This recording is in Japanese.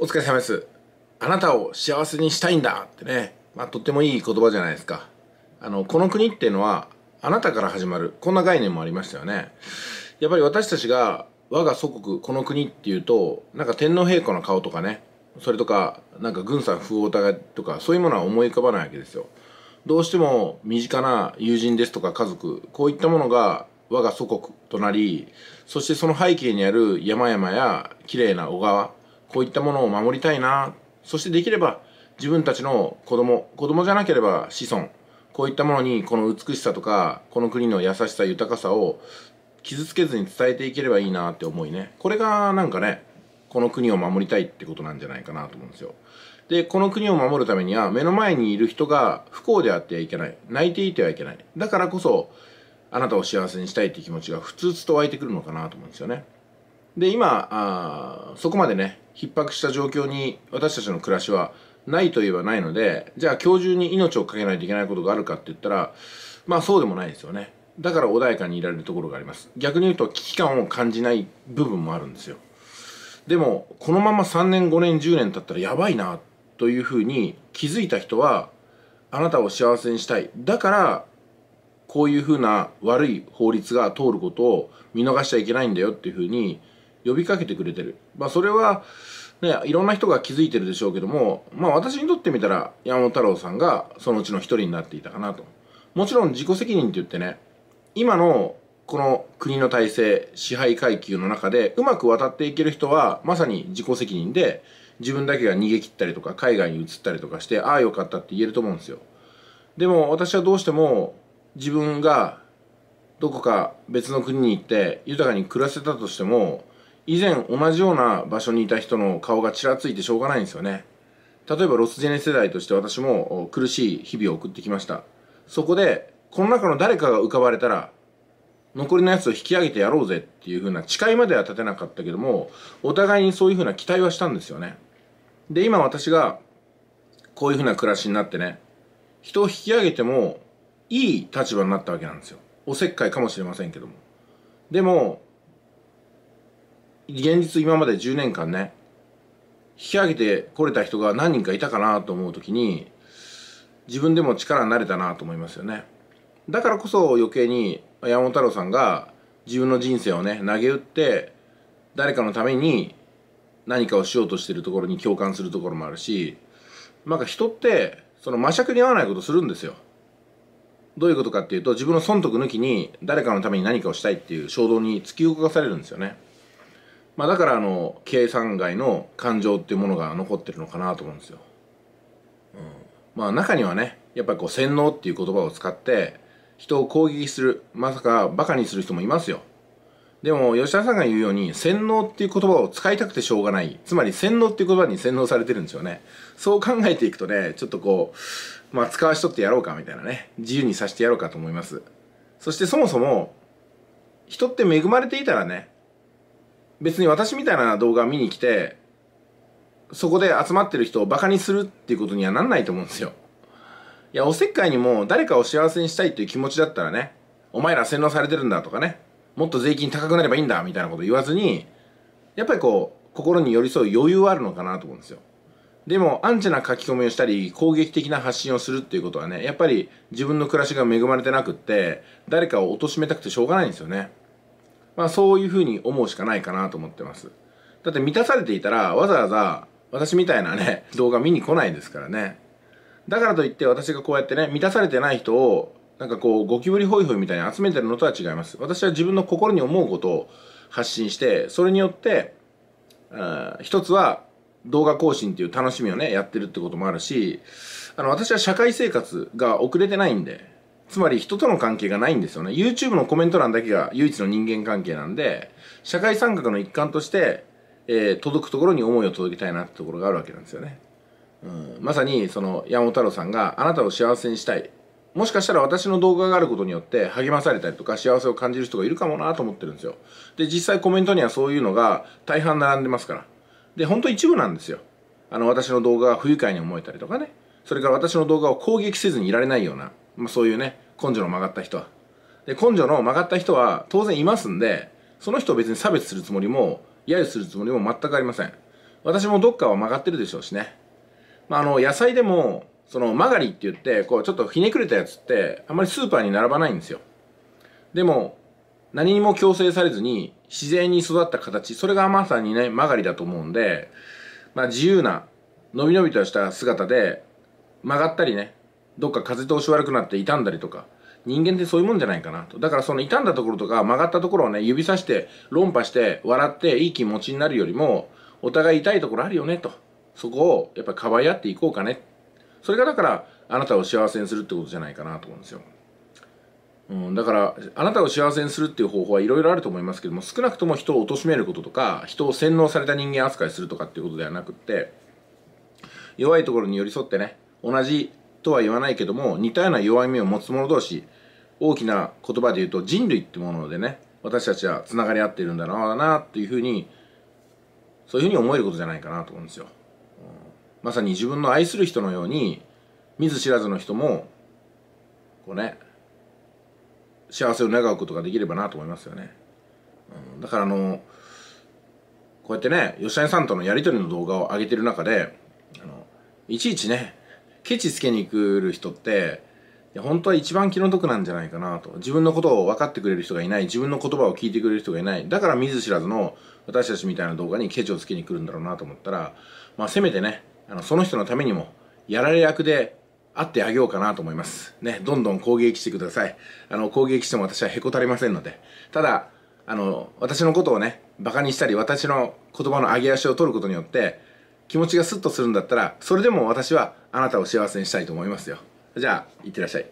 お疲れ様です。あなたを幸せにしたいんだってね、まあ、とってもいい言葉じゃないですか。あの、この国っていうのは、あなたから始まる。こんな概念もありましたよね。やっぱり私たちが、我が祖国、この国っていうと、なんか天皇陛下の顔とかね、それとか、なんか軍さん不応疑いとか、そういうものは思い浮かばないわけですよ。どうしても身近な友人ですとか家族、こういったものが我が祖国となり、そしてその背景にある山々や綺麗な小川、こういったものを守りたいなそしてできれば自分たちの子供子供じゃなければ子孫こういったものにこの美しさとかこの国の優しさ豊かさを傷つけずに伝えていければいいなって思いねこれがなんかねこの国を守りたいってことなんじゃないかなと思うんですよでこの国を守るためには目の前にいる人が不幸であってはいけない泣いていてはいけないだからこそあなたを幸せにしたいって気持ちが普通と湧いてくるのかなと思うんですよねで今あそこまでね逼迫した状況に私たちの暮らしはないといえばないのでじゃあ今日中に命を懸けないといけないことがあるかって言ったらまあそうでもないですよねだから穏やかにいられるところがあります逆に言うと危機感を感じない部分もあるんですよでもこのまま3年5年10年経ったらやばいなというふうに気づいた人はあなたを幸せにしたいだからこういうふうな悪い法律が通ることを見逃しちゃいけないんだよっていうふうに呼びかけてくれてる。まあ、それは、ね、いろんな人が気づいてるでしょうけども、まあ、私にとってみたら、山本太郎さんがそのうちの一人になっていたかなと。もちろん自己責任って言ってね、今のこの国の体制、支配階級の中でうまく渡っていける人は、まさに自己責任で、自分だけが逃げ切ったりとか、海外に移ったりとかして、ああよかったって言えると思うんですよ。でも私はどうしても自分がどこか別の国に行って豊かに暮らせたとしても以前同じような場所にいた人の顔がちらついてしょうがないんですよね例えばロスジェネ世代として私も苦しい日々を送ってきましたそこでこの中の誰かが浮かばれたら残りのやつを引き上げてやろうぜっていう風な誓いまでは立てなかったけどもお互いにそういう風な期待はしたんですよねで今私がこういう風な暮らしになってね人を引き上げてもいい立場になったわけなんですよおせっかいかもしれませんけどもでも現実今まで10年間ね引き上げてこれた人が何人かいたかなと思う時に自分でも力になれたなと思いますよねだからこそ余計に山本太郎さんが自分の人生をね投げ打って誰かのために何かをしようとしてるところに共感するところもあるしなんか人ってその魔石に合わないことするんですよどういうことかっていうと自分の損得抜きに誰かのために何かをしたいっていう衝動に突き動かされるんですよねまあ、だからあの計算外の感情っていうものが残ってるのかなと思うんですよ。うん、まあ中にはねやっぱりこう洗脳っていう言葉を使って人を攻撃するまさかバカにする人もいますよ。でも吉田さんが言うように洗脳っていう言葉を使いたくてしょうがないつまり洗脳っていう言葉に洗脳されてるんですよねそう考えていくとねちょっとこうまあ使わしとってやろうかみたいなね自由にさせてやろうかと思いますそしてそもそも人って恵まれていたらね別に私みたいな動画見に来てそこで集まってる人をバカにするっていうことにはなんないと思うんですよいやおせっかいにも誰かを幸せにしたいっていう気持ちだったらねお前ら洗脳されてるんだとかねもっと税金高くなればいいんだみたいなこと言わずにやっぱりこう心に寄り添う余裕はあるのかなと思うんですよでもアンチな書き込みをしたり攻撃的な発信をするっていうことはねやっぱり自分の暮らしが恵まれてなくって誰かを貶めたくてしょうがないんですよねまあ、そういうふうに思うしかないかなと思ってます。だって満たされていたらわざわざ私みたいなね、動画見に来ないですからね。だからといって私がこうやってね、満たされてない人を、なんかこう、ゴキブリホイホイみたいに集めてるのとは違います。私は自分の心に思うことを発信して、それによって、一つは動画更新っていう楽しみをね、やってるってこともあるし、あの、私は社会生活が遅れてないんで、つまり人との関係がないんですよね。YouTube のコメント欄だけが唯一の人間関係なんで、社会参画の一環として、えー、届くところに思いを届けたいなってところがあるわけなんですよね。うん、まさに、その、山本太郎さんがあなたを幸せにしたい。もしかしたら私の動画があることによって励まされたりとか幸せを感じる人がいるかもなと思ってるんですよ。で、実際コメントにはそういうのが大半並んでますから。で、ほんと一部なんですよ。あの、私の動画が不愉快に思えたりとかね。それから私の動画を攻撃せずにいられないようなまあ、そういうね根性の曲がった人はで根性の曲がった人は当然いますんでその人を別に差別するつもりも揶揄するつもりも全くありません私もどっかは曲がってるでしょうしね、まあ、あの野菜でもその曲がりって言ってこうちょっとひねくれたやつってあんまりスーパーに並ばないんですよでも何にも強制されずに自然に育った形それがまさにね曲がりだと思うんで、まあ、自由なのびのびとした姿で曲がったりねどっか風通し悪くなって傷んだりとか人間ってそういうもんじゃないかなとだからその傷んだところとか曲がったところをね指さして論破して笑っていい気持ちになるよりもお互い痛いところあるよねとそこをやっぱかばい合っていこうかねそれがだからあなたを幸せにするってことじゃないかなと思うんですよ。うん、だからあなたを幸せにするっていう方法はいろいろあると思いますけども少なくとも人を貶めることとか人を洗脳された人間扱いするとかっていうことではなくって弱いところに寄り添ってね同じとは言わないけども似たような弱目を持つ者同士大きな言葉で言うと人類ってものでね私たちはつながり合ってるんだろうなっていうふうにそういうふうに思えることじゃないかなと思うんですよ。まさに自分の愛する人のように見ず知らずの人もこうね幸せを願うことができればなと思いますよね。うん、だからあのこうやってね吉谷さんとのやり取りの動画を上げてる中であのいちいちねケチつけに来る人って本当は一番気の毒なんじゃないかなと自分のことを分かってくれる人がいない自分の言葉を聞いてくれる人がいないだから見ず知らずの私たちみたいな動画にケチをつけに来るんだろうなと思ったら、まあ、せめてねあのその人のためにもやられ役で会ってあげようかなと思います。ね、どんどん攻撃してください。あの、攻撃しても私はへこたれませんので。ただ、あの、私のことをね、馬鹿にしたり、私の言葉の上げ足を取ることによって、気持ちがスッとするんだったらそれでも私はあなたを幸せにしたいと思いますよじゃあいってらっしゃい